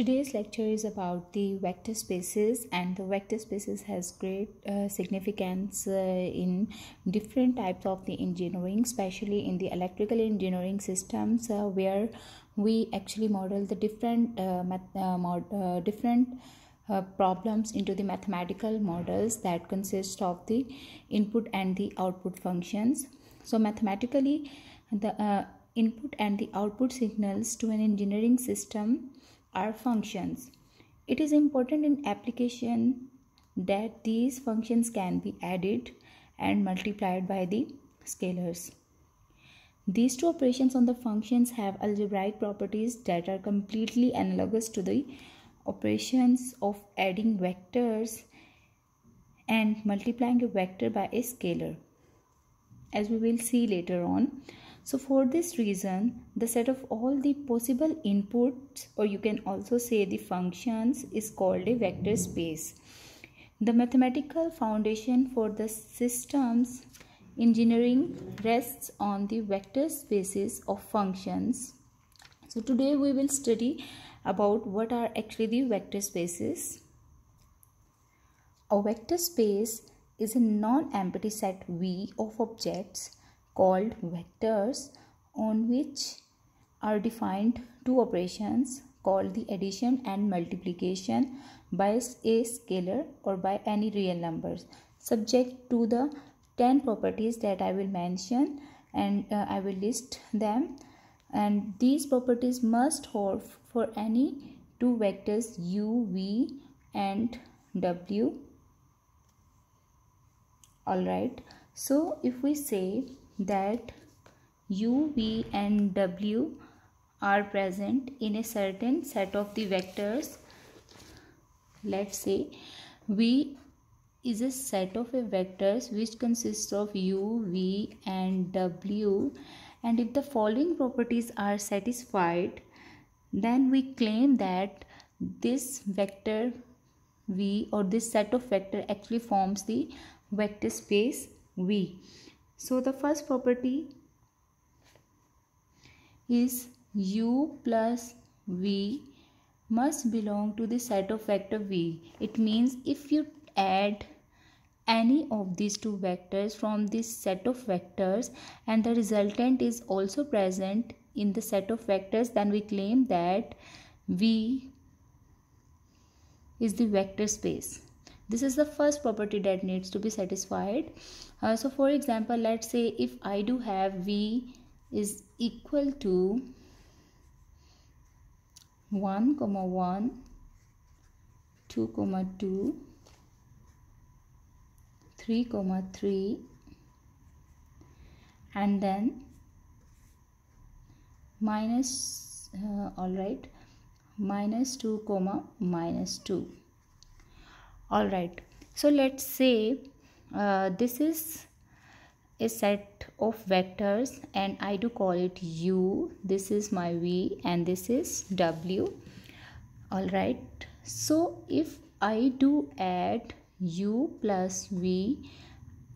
Today's lecture is about the vector spaces and the vector spaces has great uh, significance uh, in different types of the engineering especially in the electrical engineering systems uh, where we actually model the different uh, uh, mod, uh, different problems into the mathematical models that consist of the input and the output functions so mathematically the input and the output signals to an engineering system are functions. It is important in application that these functions can be added and multiplied by the scalars. These two operations on the functions have algebraic properties that are completely analogous to the operations of adding vectors and multiplying a vector by a scalar as we will see later on so for this reason, the set of all the possible inputs or you can also say the functions is called a vector space. The mathematical foundation for the systems engineering rests on the vector spaces of functions. So today we will study about what are actually the vector spaces. A vector space is a non-empty set V of objects called vectors on which are defined two operations called the addition and multiplication by a scalar or by any real numbers subject to the 10 properties that I will mention and uh, I will list them and these properties must hold for any two vectors u, v and w alright so if we say that u, v and w are present in a certain set of the vectors let's say v is a set of a vectors which consists of u v and w and if the following properties are satisfied then we claim that this vector v or this set of vector actually forms the vector space v so the first property is u plus v must belong to the set of vector v. It means if you add any of these two vectors from this set of vectors and the resultant is also present in the set of vectors then we claim that v is the vector space this is the first property that needs to be satisfied uh, so for example let's say if i do have v is equal to 1 comma 1 2 comma 2 3 comma 3 and then minus uh, all right minus 2 comma minus 2 all right so let's say uh, this is a set of vectors and I do call it u this is my v and this is w all right so if I do add u plus v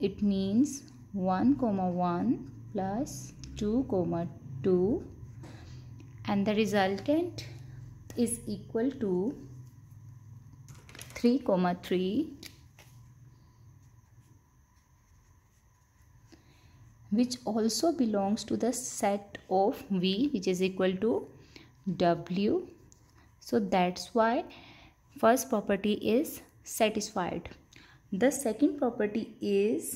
it means 1 comma 1 plus 2 comma 2 and the resultant is equal to 3 comma 3 which also belongs to the set of V which is equal to W so that's why first property is satisfied the second property is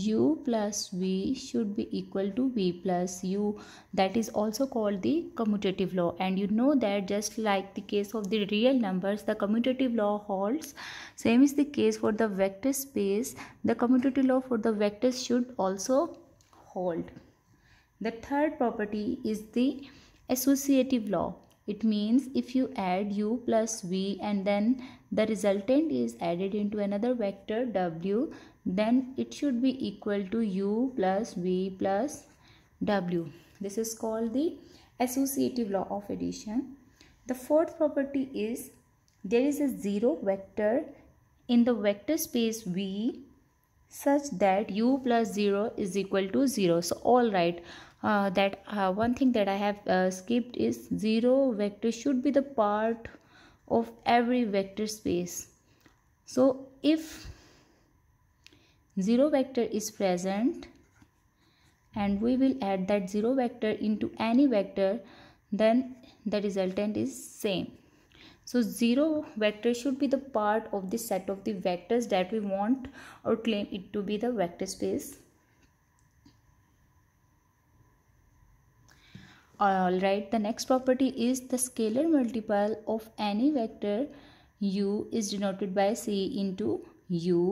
u plus v should be equal to v plus u that is also called the commutative law and you know that just like the case of the real numbers the commutative law holds same is the case for the vector space the commutative law for the vectors should also hold the third property is the associative law it means if you add u plus v and then the resultant is added into another vector w then it should be equal to u plus v plus w this is called the associative law of addition the fourth property is there is a zero vector in the vector space v such that u plus 0 is equal to 0 so all right uh, that uh, one thing that i have uh, skipped is zero vector should be the part of every vector space so if 0 vector is present and we will add that 0 vector into any vector then the resultant is same so 0 vector should be the part of the set of the vectors that we want or claim it to be the vector space alright the next property is the scalar multiple of any vector u is denoted by c into u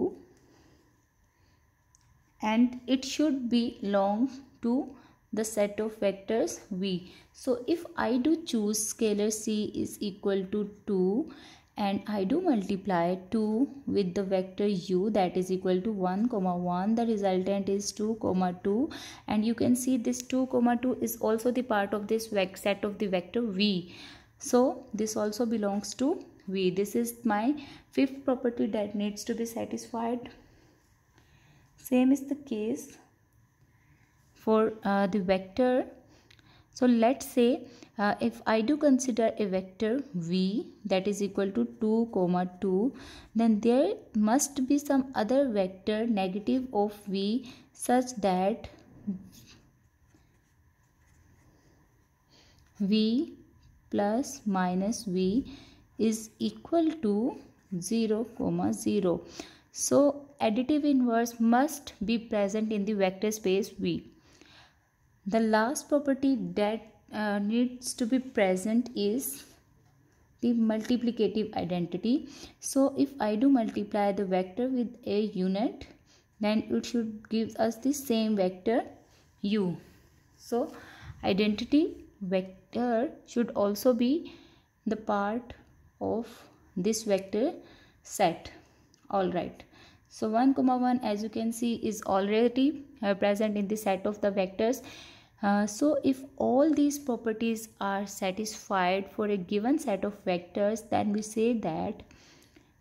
and it should belong to the set of vectors v so if i do choose scalar c is equal to 2 and i do multiply 2 with the vector u that is equal to 1 comma 1 the resultant is 2 comma 2 and you can see this 2 comma 2 is also the part of this set of the vector v so this also belongs to v this is my fifth property that needs to be satisfied same is the case for uh, the vector so let's say uh, if I do consider a vector v that is equal to 2 comma 2 then there must be some other vector negative of v such that v plus minus v is equal to 0 comma 0 so additive inverse must be present in the vector space V. The last property that uh, needs to be present is the multiplicative identity. So if I do multiply the vector with a unit then it should give us the same vector u. So identity vector should also be the part of this vector set. Alright. So 1 comma 1 as you can see is already uh, present in the set of the vectors. Uh, so if all these properties are satisfied for a given set of vectors then we say that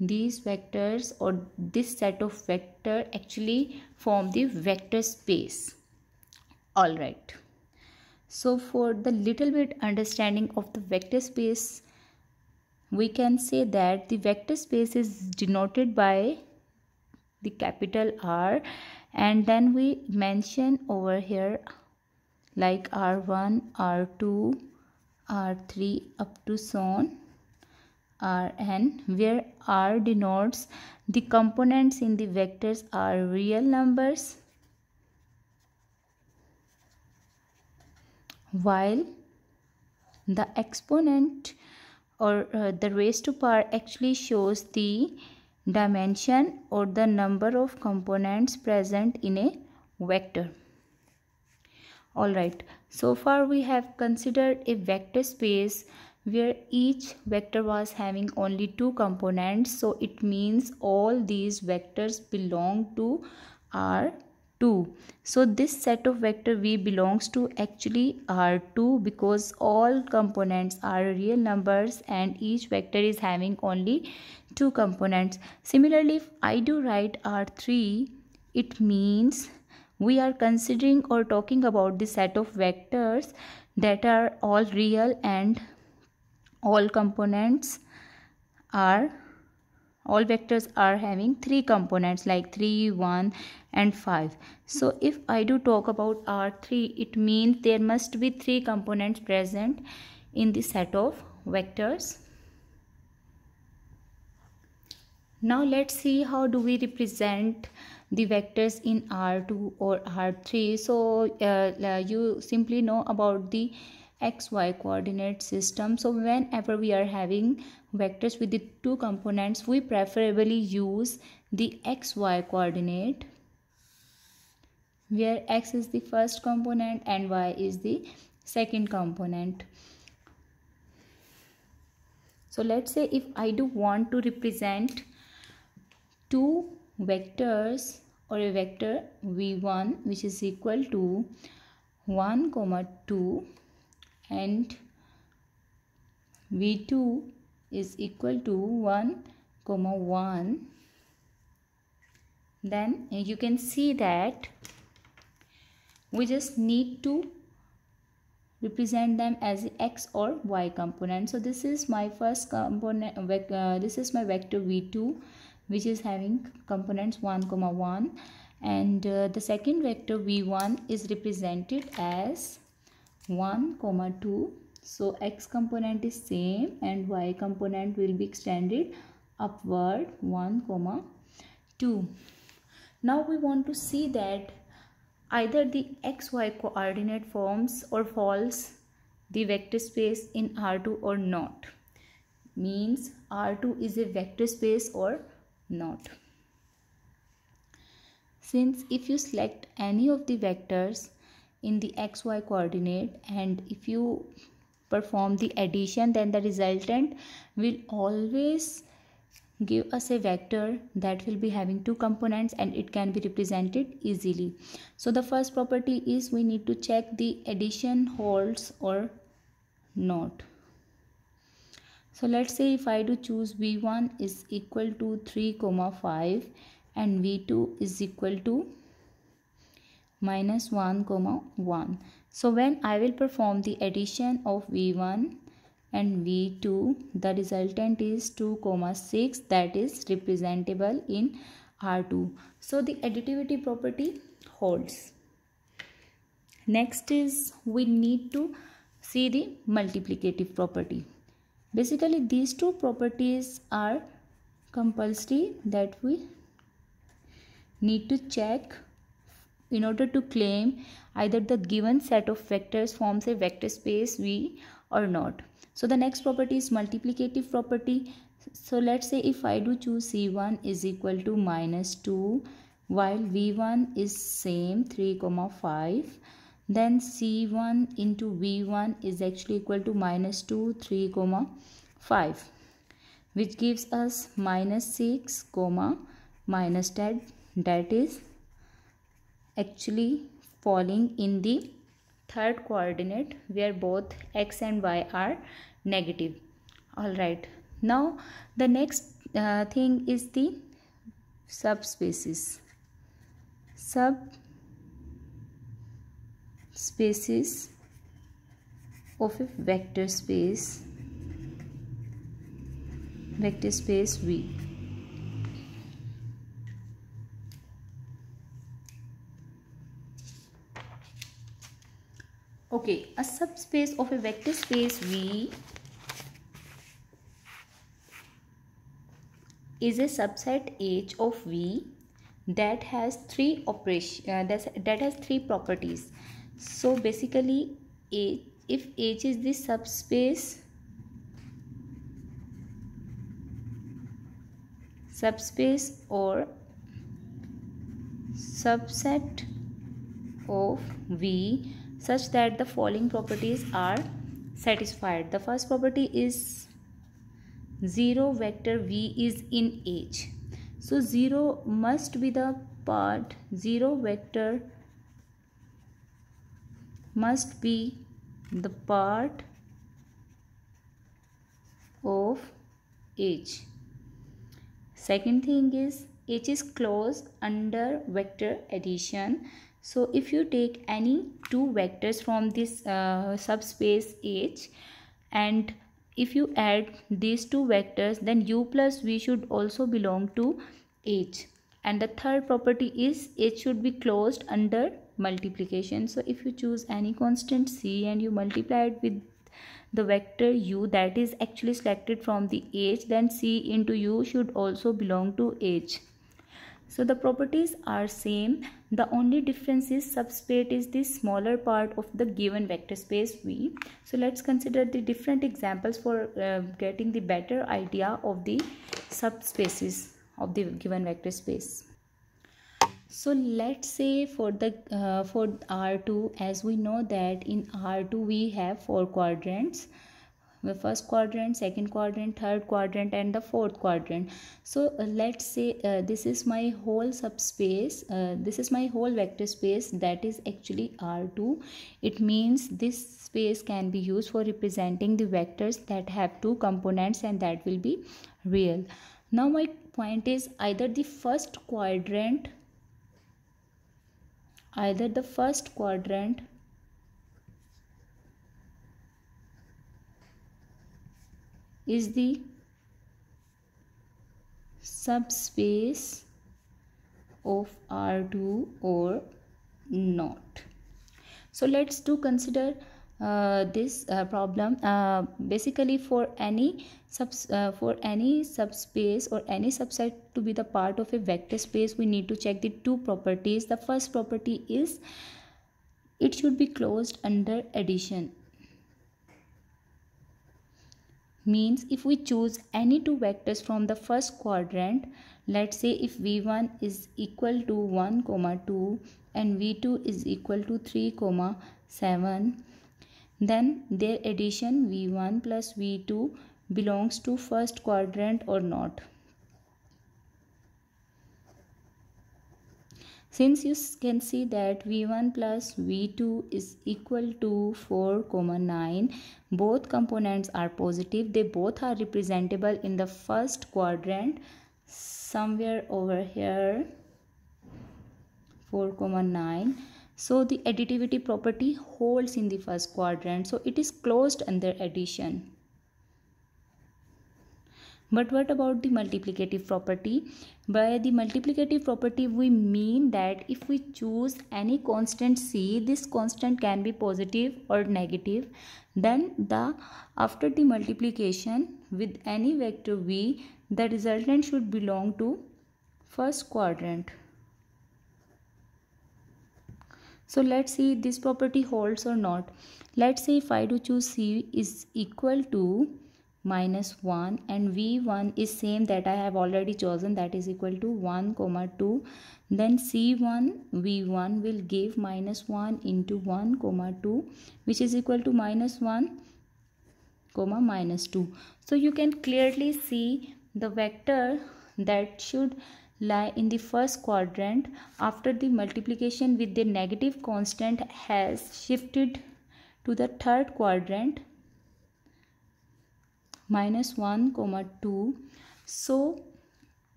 these vectors or this set of vector actually form the vector space. Alright. So for the little bit understanding of the vector space we can say that the vector space is denoted by the capital R and then we mention over here like R1, R2, R3 up to so on Rn where R denotes the components in the vectors are real numbers while the exponent or uh, the raised to power actually shows the dimension or the number of components present in a vector alright so far we have considered a vector space where each vector was having only two components so it means all these vectors belong to r2 so this set of vector v belongs to actually r2 because all components are real numbers and each vector is having only two components similarly if i do write r3 it means we are considering or talking about the set of vectors that are all real and all components are all vectors are having three components like 3 1 and 5 so if i do talk about r3 it means there must be three components present in the set of vectors Now let's see how do we represent the vectors in R2 or R3. So uh, uh, you simply know about the xy coordinate system. So whenever we are having vectors with the two components, we preferably use the xy coordinate where x is the first component and y is the second component. So let's say if I do want to represent two vectors or a vector v1 which is equal to 1 comma 2 and v2 is equal to 1 comma 1 then you can see that we just need to represent them as x or y component so this is my first component uh, this is my vector v2 which is having components 1 comma 1 and uh, the second vector v1 is represented as 1 comma 2 so x component is same and y component will be extended upward 1 comma 2 now we want to see that either the xy coordinate forms or falls the vector space in R2 or not means R2 is a vector space or not. Since if you select any of the vectors in the xy coordinate and if you perform the addition then the resultant will always give us a vector that will be having two components and it can be represented easily. So the first property is we need to check the addition holds or not so let's say if i do choose v1 is equal to 3 comma 5 and v2 is equal to minus 1 comma 1 so when i will perform the addition of v1 and v2 the resultant is 2 comma 6 that is representable in r2 so the additivity property holds next is we need to see the multiplicative property basically these two properties are compulsory that we need to check in order to claim either the given set of vectors forms a vector space v or not so the next property is multiplicative property so let's say if i do choose c1 is equal to minus 2 while v1 is same 3 comma 5 then c1 into v1 is actually equal to minus 2 3 comma 5 which gives us minus 6 comma minus 10 that is actually falling in the third coordinate where both x and y are negative all right now the next uh, thing is the subspaces sub spaces of a vector space vector space V. Okay, a subspace of a vector space V is a subset H of V that has three operation uh, that has three properties so basically if H is the subspace subspace or subset of V such that the following properties are satisfied. The first property is 0 vector V is in H. So 0 must be the part 0 vector must be the part of H. Second thing is H is closed under vector addition. So if you take any two vectors from this uh, subspace H and if you add these two vectors then u plus v should also belong to H. And the third property is H should be closed under multiplication so if you choose any constant c and you multiply it with the vector u that is actually selected from the h then c into u should also belong to h so the properties are same the only difference is subspace is the smaller part of the given vector space v so let's consider the different examples for uh, getting the better idea of the subspaces of the given vector space so let's say for the uh, for r2 as we know that in r2 we have four quadrants the first quadrant second quadrant third quadrant and the fourth quadrant so uh, let's say uh, this is my whole subspace uh, this is my whole vector space that is actually r2 it means this space can be used for representing the vectors that have two components and that will be real now my point is either the first quadrant either the first quadrant is the subspace of R2 or not. So let's do consider uh, this uh, problem uh, basically for any subs uh, for any subspace or any subset to be the part of a vector space we need to check the two properties the first property is it should be closed under addition means if we choose any two vectors from the first quadrant let's say if v1 is equal to 1 comma 2 and v2 is equal to 3 comma 7 then their addition v1 plus v2 belongs to first quadrant or not since you can see that v1 plus v2 is equal to 4 comma 9 both components are positive they both are representable in the first quadrant somewhere over here 4 comma 9 so the additivity property holds in the first quadrant so it is closed under addition but what about the multiplicative property by the multiplicative property we mean that if we choose any constant c this constant can be positive or negative then the after the multiplication with any vector v the resultant should belong to first quadrant So let's see this property holds or not. Let's say if I do choose C is equal to minus 1 and V1 is same that I have already chosen that is equal to 1 comma 2 then C1 V1 will give minus 1 into 1 comma 2 which is equal to minus 1 comma minus 2. So you can clearly see the vector that should lie in the first quadrant after the multiplication with the negative constant has shifted to the third quadrant minus 1 comma 2 so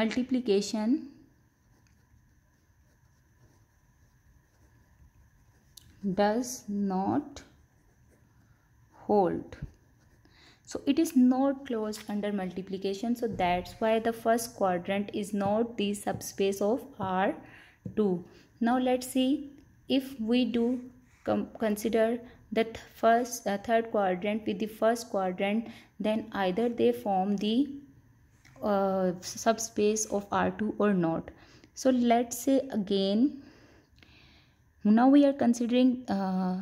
multiplication does not hold so it is not closed under multiplication so that's why the first quadrant is not the subspace of R2 now let's see if we do consider the th first uh, third quadrant with the first quadrant then either they form the uh, subspace of R2 or not so let's say again now we are considering uh,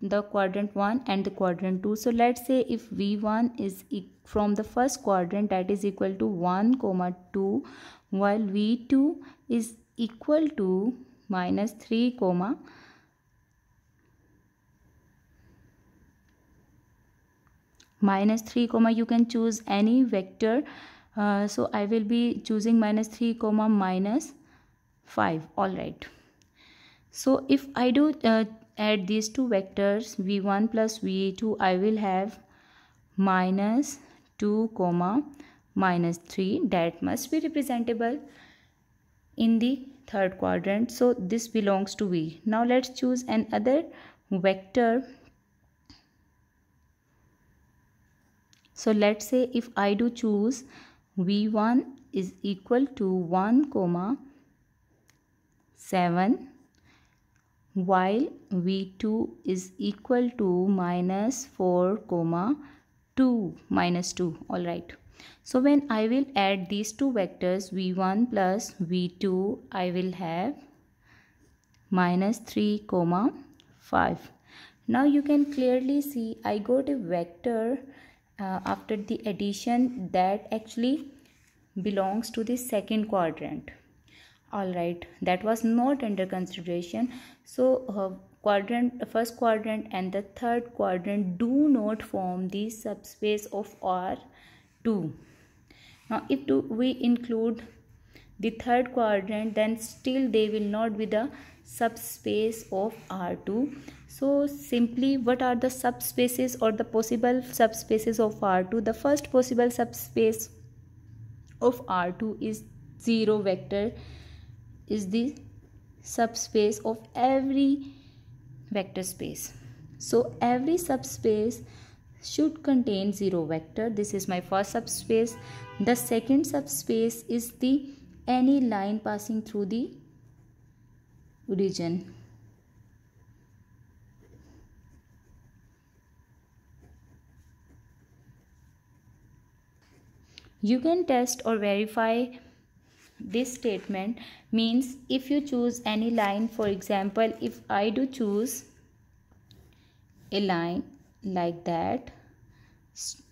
the quadrant 1 and the quadrant 2 so let's say if v1 is e from the first quadrant that is equal to 1 comma 2 while v2 is equal to minus 3 comma minus 3 comma you can choose any vector uh, so i will be choosing minus 3 comma minus 5 all right so if i do uh, Add these two vectors v1 plus v2 I will have minus 2 comma minus 3 that must be representable in the third quadrant so this belongs to v now let's choose another vector so let's say if I do choose v1 is equal to 1 comma 7 while V2 is equal to minus 4 comma 2 minus 2 all right so when I will add these two vectors V1 plus V2 I will have minus 3 comma 5 now you can clearly see I got a vector uh, after the addition that actually belongs to the second quadrant all right that was not under consideration so uh, quadrant first quadrant and the third quadrant do not form the subspace of r2 now if do we include the third quadrant then still they will not be the subspace of r2 so simply what are the subspaces or the possible subspaces of r2 the first possible subspace of r2 is 0 vector is the subspace of every vector space so every subspace should contain zero vector this is my first subspace the second subspace is the any line passing through the region you can test or verify this statement means if you choose any line for example if I do choose a line like that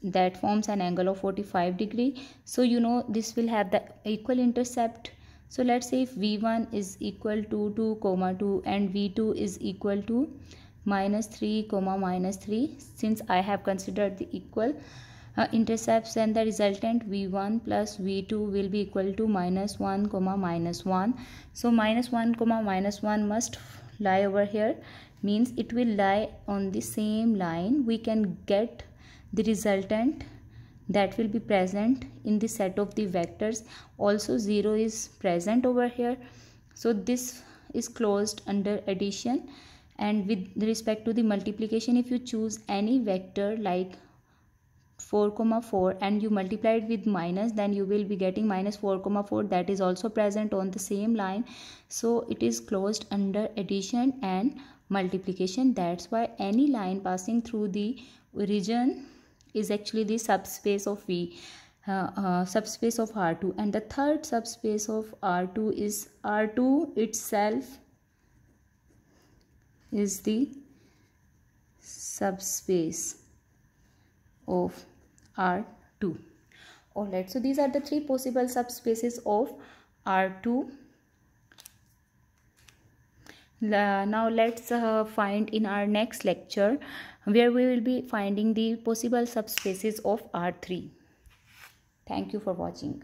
that forms an angle of 45 degree so you know this will have the equal intercept so let's say if v1 is equal to 2 comma 2 and v2 is equal to minus 3 comma minus 3 since I have considered the equal uh, intercepts and the resultant v1 plus v2 will be equal to minus 1 comma minus 1 so minus 1 comma minus 1 must lie over here means it will lie on the same line we can get the resultant that will be present in the set of the vectors also 0 is present over here so this is closed under addition and with respect to the multiplication if you choose any vector like 4 comma 4 and you multiply it with minus then you will be getting minus 4 comma 4 that is also present on the same line so it is closed under addition and multiplication that's why any line passing through the region is actually the subspace of v uh, uh, subspace of R2 and the third subspace of R2 is R2 itself is the subspace of R2 alright so these are the three possible subspaces of R2 now let's uh, find in our next lecture where we will be finding the possible subspaces of R3 thank you for watching